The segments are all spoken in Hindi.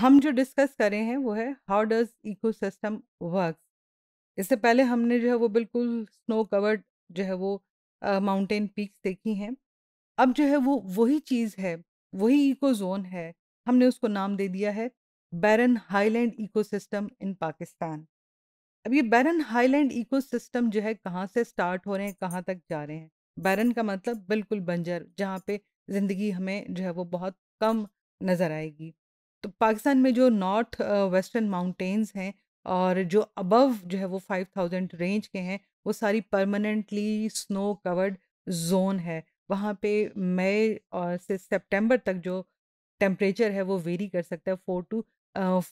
हम जो डिस्कस रहे हैं वो है हाउ डज इकोसिस्टम वर्क इससे पहले हमने जो है वो बिल्कुल स्नो कवर्ड जो है वो माउंटेन पीक्स देखी हैं अब जो है वो वही चीज़ है वही इको जोन है हमने उसको नाम दे दिया है barren highland ecosystem in Pakistan अब ये बैरन हाईलैंड इकोसिस्टम जो है कहाँ से स्टार्ट हो रहे हैं कहाँ तक जा रहे हैं बैरन का मतलब बिल्कुल बंजर जहाँ पे ज़िंदगी हमें जो है वो बहुत कम नज़र आएगी तो पाकिस्तान में जो नॉर्थ वेस्टर्न माउंटेन्स हैं और जो अबव जो है वो फाइव थाउजेंड रेंज के हैं वो सारी परमानेंटली स्नो कवर्ड जोन है वहाँ पे मई और से सितंबर तक जो टेम्परेचर है वो वेरी कर सकता है four to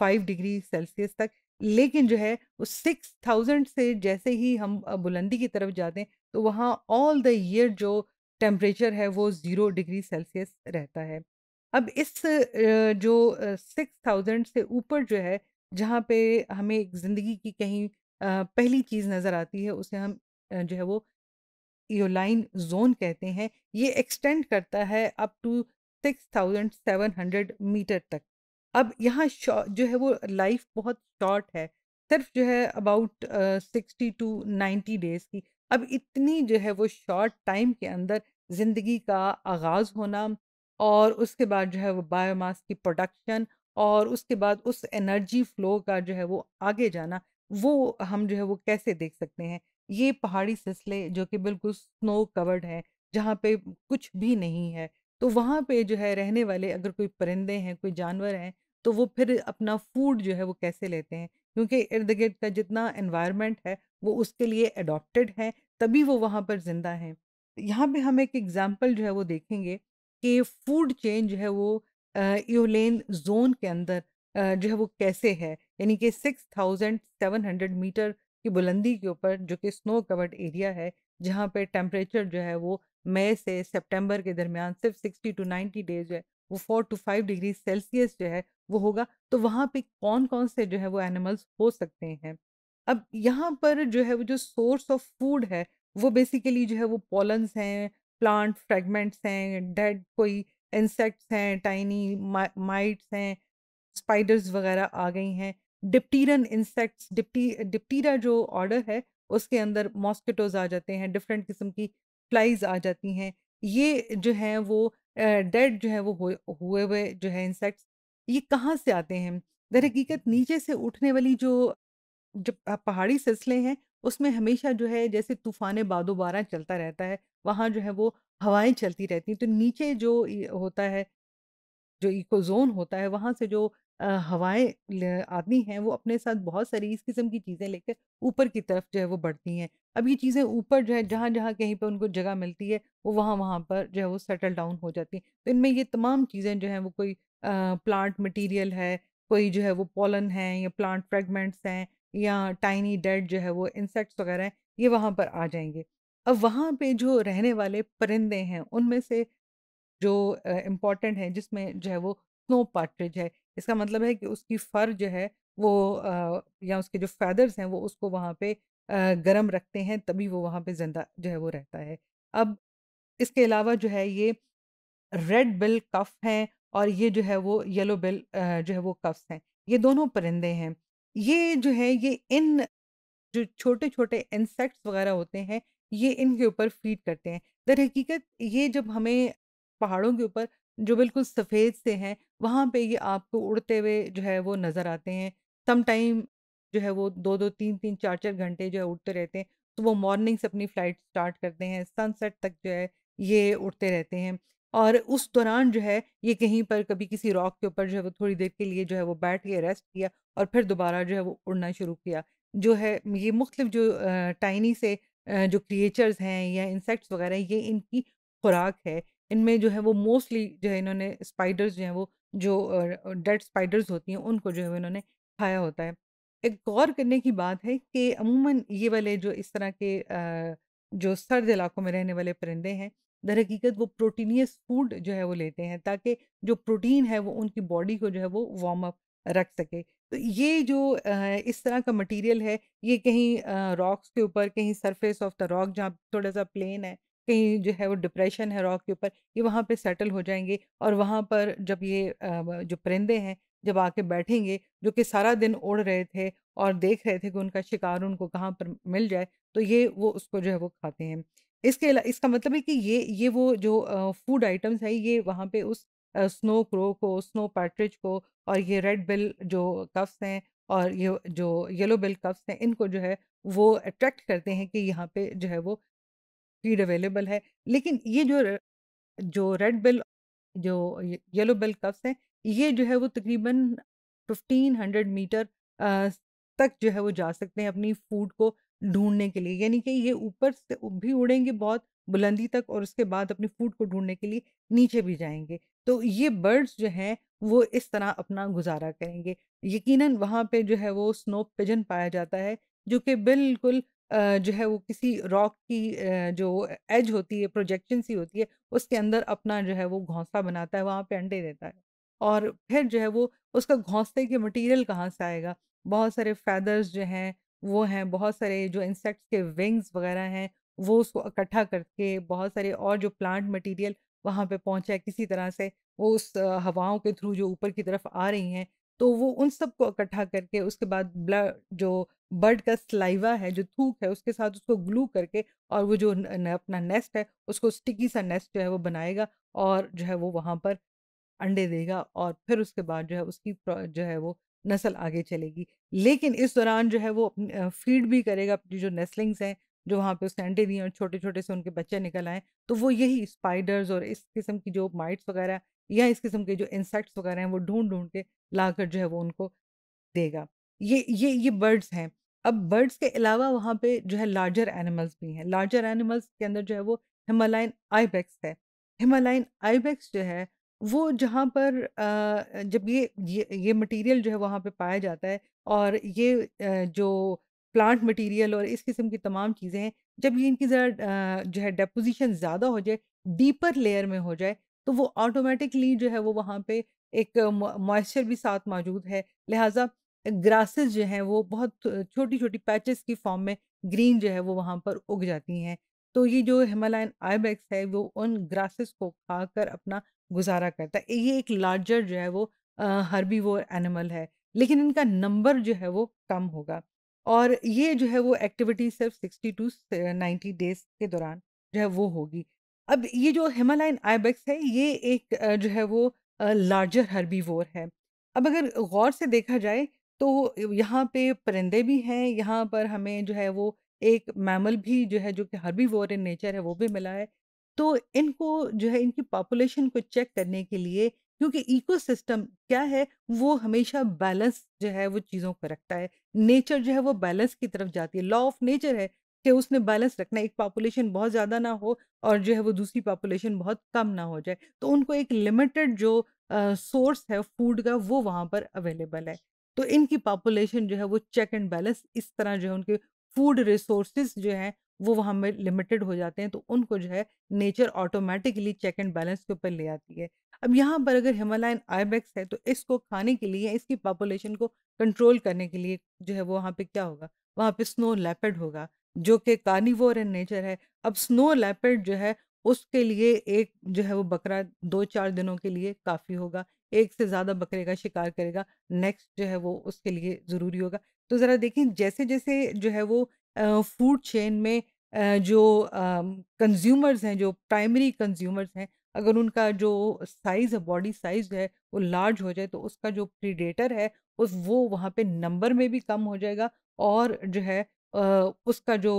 five degree Celsius तक लेकिन जो है वो सिक्स थाउजेंड से जैसे ही हम बुलंदी की तरफ जाते हैं तो वहाँ ऑल द ईयर जो टेम्परेचर है वो ज़ीरो डिग्री सेल्सियस रहता है अब इस जो सिक्स थाउजेंड से ऊपर जो है जहाँ पे हमें एक ज़िंदगी की कहीं पहली चीज़ नज़र आती है उसे हम जो है वो योलाइन जोन कहते हैं ये एक्सटेंड करता है up to six thousand seven hundred metre तक अब यहाँ शॉ- जो है वो लाइफ बहुत शॉर्ट है सिर्फ जो है about sixty to ninety days की अब इतनी जो है वो शॉर्ट टाइम के अंदर ज़िंदगी का आगाज़ होना और उसके बाद जो है वो बायोमास की प्रोडक्शन और उसके बाद उस एनर्जी फ्लो का जो है वो आगे जाना वो हम जो है वो कैसे देख सकते हैं ये पहाड़ी सिलसिले जो कि बिल्कुल स्नो कवर्ड है जहाँ पे कुछ भी नहीं है तो वहाँ पे जो है रहने वाले अगर कोई परिंदे हैं कोई जानवर हैं तो वो फिर अपना फूड जो है वो कैसे लेते हैं क्योंकि इर्द गिर्द का जितना एनवायरनमेंट है वो उसके लिए अडॉप्टेड है तभी वो वहाँ पर जिंदा हैं यहाँ पे हम एक एग्जाम्पल जो है वो देखेंगे कि फूड चेंज है वो यूलेन जोन के अंदर जो है वो कैसे है यानी कि six thousand seven hundred metre की बुलंदी के ऊपर जो कि स्नो कवर्ड एरिया है जहाँ पे टेम्परेचर जो है वो मई से सितंबर के दरमियान सिर्फ सिक्सटी टू नाइन्टी डेज है वो four to five degree Celsius जो है वो होगा तो वहाँ पे कौन कौन से जो है वो एनिमल्स हो सकते हैं अब यहाँ पर जो है वो जो सोर्स ऑफ फूड है वो बेसिकली जो है वो पॉलन्स हैं प्लांट फ्रेगमेंट्स हैं डेड कोई इंसेक्ट्स हैं टाइनी माइट्स हैं स्पाइडर्स वगैरह आ गई हैं डिप्टीरन इंसेक्ट्स डिप्टी डिप्टीरा जो ऑर्डर है उसके अंदर मॉस्किटोज आ जाते हैं डिफरेंट किस्म की फ्लाइज आ जाती हैं ये जो है वो डेड जो है वो हुए हुए जो है इंसेक्ट्स ये कहाँ से आते हैं दर हकीकत नीचे से उठने वाली जो जो पहाड़ी सिलसिले हैं उसमें हमेशा जो है जैसे तूफान बादोबारा चलता रहता है वहाँ जो है वो हवाएं चलती रहती हैं तो नीचे जो होता है जो इको जोन होता है वहाँ से जो हवाएं आती हैं वो अपने साथ बहुत सारी इस किस्म की चीज़ें लेकर ऊपर की तरफ जो है वो बढ़ती हैं अब ये चीज़ें ऊपर जो है जहाँ जहाँ कहीं पर उनको जगह मिलती है वो वहाँ वहाँ पर जो है वो सेटल डाउन हो जाती हैं तो इनमें ये तमाम चीज़ें जो है वो कोई प्लांट मटीरियल है कोई जो है वो पोलन है या प्लांट फ्रेगमेंट्स हैं या टाइनी डेड जो है वो इंसेक्ट्स वगैरह ये वहाँ पर आ जाएंगे अब वहाँ पे जो रहने वाले परिंदे हैं उनमें से जो इम्पॉर्टेंट है जिसमें जो है वो स्नो पार्ट्रिज है इसका मतलब है कि उसकी फर जो है वो या उसके जो फैदर्स हैं वो उसको वहाँ पे गर्म रखते हैं तभी वो वहाँ पे जिंदा जो है वो रहता है अब इसके अलावा जो है ये रेड बिल कफ हैं और ये जो है वो येलो बिल जो है वो कफ्स हैं ये दोनों परिंदे हैं ये जो है ये इन जो छोटे छोटे इंसेक्ट्स वगैरह होते हैं ये इनके ऊपर फीड करते हैं दर हकीकत ये जब हमें पहाड़ों के ऊपर जो बिल्कुल सफ़ेद से हैं वहाँ पे ये आपको उड़ते हुए जो है वो नज़र आते हैं सम टाइम जो है वो दो दो तीन तीन चार चार घंटे जो है उड़ते रहते हैं तो वो मॉर्निंग से अपनी फ़्लाइट स्टार्ट करते हैं सनसेट तक जो है ये उड़ते रहते हैं और उस दौरान जो है ये कहीं पर कभी किसी रॉक के ऊपर जो है वो थोड़ी देर के लिए जो है वो बैठ के रेस्ट किया और फिर दोबारा जो है वो उड़ना शुरू किया जो है ये मुख्तलिफ जो टाइनी से जो क्रिएचर्स हैं या इंसेक्ट्स वगैरह ये इनकी खुराक है इनमें जो है वो मोस्टली जो है इन्होंने स्पाइडर्स जो हैं वो जो डेड स्पाइडर्स होती हैं उनको जो है इन्होंने खाया होता है एक गौर करने की बात है कि अमूमन ये वाले जो इस तरह के जो सर्द इलाकों में रहने वाले परिंदे हैं दर हकीकत वो प्रोटीनियस फूड जो है वो लेते हैं ताकि जो प्रोटीन है वो उनकी बॉडी को जो है वो वार्म अप रख सके तो ये जो इस तरह का मटेरियल है ये कहीं रॉक्स के ऊपर कहीं सरफेस ऑफ द रॉक जहाँ थोड़ा सा प्लेन है कहीं जो है वो डिप्रेशन है रॉक के ऊपर ये वहाँ पे सेटल हो जाएंगे और वहाँ पर जब ये जो परिंदे हैं जब आके बैठेंगे जो कि सारा दिन उड़ रहे थे और देख रहे थे कि उनका शिकार उनको कहाँ पर मिल जाए तो ये वो उसको जो है वो खाते हैं इसके इसका मतलब है कि ये ये वो जो फूड आइटम्स है ये वहाँ पे उस स्नो क्रो को स्नो पैट्रिज को और ये रेड बिल जो कफ्स हैं और ये जो येलो बिल कफ्स हैं इनको जो है वो अट्रैक्ट करते हैं कि यहाँ पे जो है वो फीड अवेलेबल है लेकिन ये जो जो रेड बिल जो येलो बिल कप्स हैं ये जो है वो तकरीबन हंड्रेड मीटर तक जो है वो जा सकते हैं अपनी फूड को ढूंढने के लिए यानी कि ये ऊपर से भी उड़ेंगे बहुत बुलंदी तक और उसके बाद अपनी फूड को ढूंढने के लिए नीचे भी जाएंगे तो ये बर्ड्स जो हैं वो इस तरह अपना गुजारा करेंगे यकीनन वहाँ पे जो है वो स्नो पिजन पाया जाता है जो कि बिल्कुल जो है वो किसी रॉक की जो एज होती है प्रोजेक्शन सी होती है उसके अंदर अपना जो है वो घोंसला बनाता है वहाँ पे अंडे देता है और फिर जो है वो उसका घोंसले के मटेरियल कहाँ से आएगा बहुत सारे फैदर्स जो हैं वो हैं बहुत सारे जो इंसेक्ट्स के विंग्स वगैरह हैं वो उसको इकट्ठा करके बहुत सारे और जो प्लांट मटेरियल वहाँ पे पहुँचा किसी तरह से वो उस हवाओं के थ्रू जो ऊपर की तरफ आ रही हैं तो वो उन सब को इकट्ठा करके उसके बाद ब्लड जो बर्ड का स्लाइवा है जो थूक है उसके साथ उसको ग्लू करके और वो जो न, अपना नेस्ट है उसको स्टिकी सा नेस्ट जो है वो बनाएगा और जो है वो वहाँ पर अंडे देगा और फिर उसके बाद जो है उसकी जो है वो नस्ल आगे चलेगी लेकिन इस दौरान जो है वो फीड भी करेगा अपनी जो नेस्लिंग्स हैं जो वहाँ पे उसने अंडे दिए और छोटे छोटे से उनके बच्चे निकल आए तो वो यही स्पाइडर्स और इस किस्म की जो माइट्स वगैरह या इस किस्म के जो इंसेक्ट्स वगैरह हैं वो ढूंढ ढूंढ के ला कर जो है वो उनको देगा ये ये ये बर्ड्स हैं अब बर्ड्स के अलावा वहाँ पे जो है लार्जर एनिमल्स भी हैं लार्जर एनिमल्स के अंदर जो है वो हिमालयन आईबैक्स है हिमालयन आईबैक्स जो है वो जहाँ पर जब ये ये ये मटेरियल जो है वहाँ पे पाया जाता है और ये जो प्लांट मटेरियल और इस किस्म की तमाम चीज़ें हैं, जब ये इनकी ज़रा जो है डेपोज़िशन ज़्यादा हो जाए, डीपर लेयर में हो जाए, तो वो ऑटोमेटिकली जो है वो वहाँ पे एक मॉइस्चर भी साथ मौजूद है। लिहाज़ा ग्रासेस जो हैं वो बहुत छोटी-छोटी पैचेस की फ़ॉर्म में ग्रीन जो है वो वहाँ पर उग जाती हैं। तो ये जो हिमालयन आइबेक्स है वो उन ग्रासेस को खाकर अपना गुजारा करता है ये एक लार्जर जो है वो वो एनिमल है लेकिन इनका नंबर जो है वो कम होगा और ये जो है वो एक्टिविटी सिर्फ सिक्सटी टू नाइन्टी डेज के दौरान जो है वो होगी अब ये जो हिमालयन आईबेक्स है ये एक जो है वो लार्जर वोर है अब अगर गौर से देखा जाए तो यहाँ पे परिंदे भी हैं यहाँ पर हमें जो है वो एक मैमल भी जो है जो कि वोर इन नेचर है वो भी मिला है तो इनको जो है इनकी पॉपुलेशन को चेक करने के लिए क्योंकि इकोसिस्टम क्या है वो हमेशा बैलेंस जो है वो चीज़ों को रखता है नेचर जो है वो बैलेंस की तरफ जाती है लॉ ऑफ नेचर है कि उसने बैलेंस रखना एक पॉपुलेशन बहुत ज़्यादा ना हो और जो है वो दूसरी पॉपुलेशन बहुत कम ना हो जाए तो उनको एक लिमिटेड जो सोर्स है फूड का वो वहाँ पर अवेलेबल है तो इनकी पॉपुलेशन जो है वो चेक एंड बैलेंस इस तरह जो है उनके फूड रिसोर्सेज जो हैं वो वहाँ में लिमिटेड हो जाते हैं तो उनको जो है nature automatically check and balance के ऊपर ले आती है अब यहाँ पर अगर हिमालयन आईबैक्स है तो इसको खाने के लिए इसकी पॉपुलेशन को कंट्रोल करने के लिए जो है वो वहाँ पे क्या होगा वहाँ पे स्नो लेपर्ड होगा जो कि कार्निवोर इन नेचर है अब स्नो लेपर्ड जो है उसके लिए एक जो है वो बकरा दो चार दिनों के लिए काफ़ी होगा एक से ज़्यादा बकरे का शिकार करेगा नेक्स्ट जो है वो उसके लिए ज़रूरी होगा तो ज़रा देखें जैसे जैसे जो है वो फूड चेन में जो कंज्यूमर्स हैं जो प्राइमरी कंज्यूमर्स हैं अगर उनका जो साइज़ है बॉडी साइज है वो लार्ज हो जाए तो उसका जो प्रीडेटर है उस वो वहाँ पे नंबर में भी कम हो जाएगा और जो है उसका जो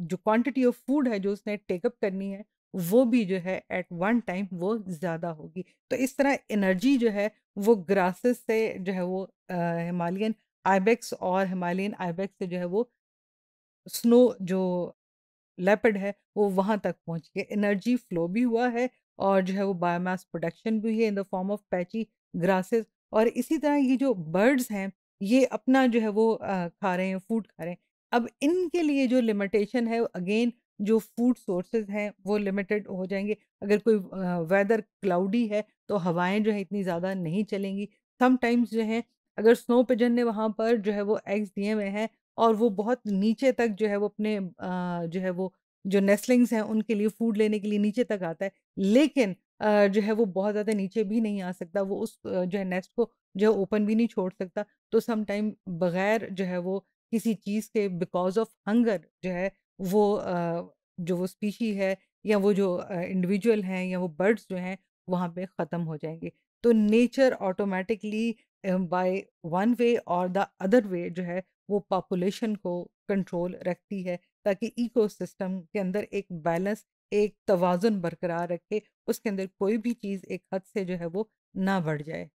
जो क्वांटिटी ऑफ फूड है जो उसने टेकअप करनी है वो भी जो है एट वन टाइम वो ज़्यादा होगी तो इस तरह एनर्जी जो है वो ग्रासेस से जो है वो हिमालयन आईबेक्स और हिमालयन आईबेक्स से जो है वो स्नो जो लेपर्ड है वो वहाँ तक पहुँच गया एनर्जी फ्लो भी हुआ है और जो है वो बायोमास प्रोडक्शन भी है in the form of patchy grasses और इसी तरह ये जो बर्ड्स हैं ये अपना जो है वो खा रहे हैं फूड खा रहे हैं अब इनके लिए जो लिमिटेशन है अगेन जो फूड सोर्सेज हैं वो लिमिटेड हो जाएंगे अगर कोई वेदर क्लाउडी है तो हवाएं जो है इतनी ज़्यादा नहीं चलेंगी समटाइम्स जो है अगर स्नो पिजन ने वहाँ पर जो है वो एग्स दिए हुए हैं और वो बहुत नीचे तक जो है वो अपने जो है वो जो नेस्लिंग्स हैं उनके लिए फूड लेने के लिए नीचे तक आता है। लेकिन जो है वो बहुत ज़्यादा नीचे भी नहीं आ सकता। वो उस जो है नेस्ट को जो है ओपन भी नहीं छोड़ सकता। तो समटाइम बगैर जो है वो किसी चीज़ के बिकॉज़ ऑफ हंगर जो है वो जो वो स्पीशी है या वो जो इंडिविजुअल हैं या वो बर्ड्स जो हैं वहाँ पे ख़त्म हो जाएंगे तो nature automatically by by one way और द अदर वे जो है वो पॉपुलेशन को कंट्रोल रखती है ताकि इकोसिस्टम के अंदर एक बैलेंस एक तोज़ुन बरकरार रखे उसके अंदर कोई भी चीज़ एक हद से जो है वो ना बढ़ जाए